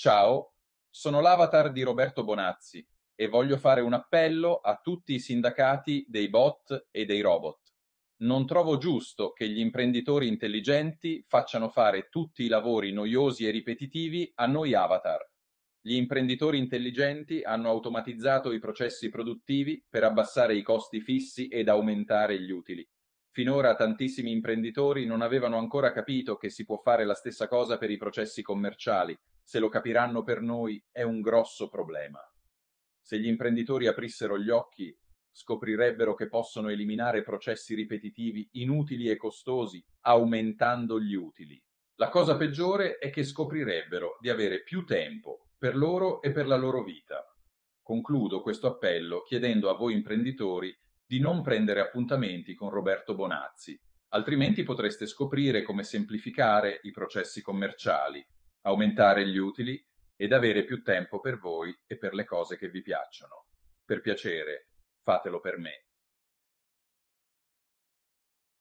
Ciao, sono l'avatar di Roberto Bonazzi e voglio fare un appello a tutti i sindacati dei bot e dei robot. Non trovo giusto che gli imprenditori intelligenti facciano fare tutti i lavori noiosi e ripetitivi a noi avatar. Gli imprenditori intelligenti hanno automatizzato i processi produttivi per abbassare i costi fissi ed aumentare gli utili. Finora tantissimi imprenditori non avevano ancora capito che si può fare la stessa cosa per i processi commerciali. Se lo capiranno per noi è un grosso problema. Se gli imprenditori aprissero gli occhi, scoprirebbero che possono eliminare processi ripetitivi inutili e costosi, aumentando gli utili. La cosa peggiore è che scoprirebbero di avere più tempo per loro e per la loro vita. Concludo questo appello chiedendo a voi imprenditori di non prendere appuntamenti con Roberto Bonazzi, altrimenti potreste scoprire come semplificare i processi commerciali, aumentare gli utili ed avere più tempo per voi e per le cose che vi piacciono. Per piacere, fatelo per me.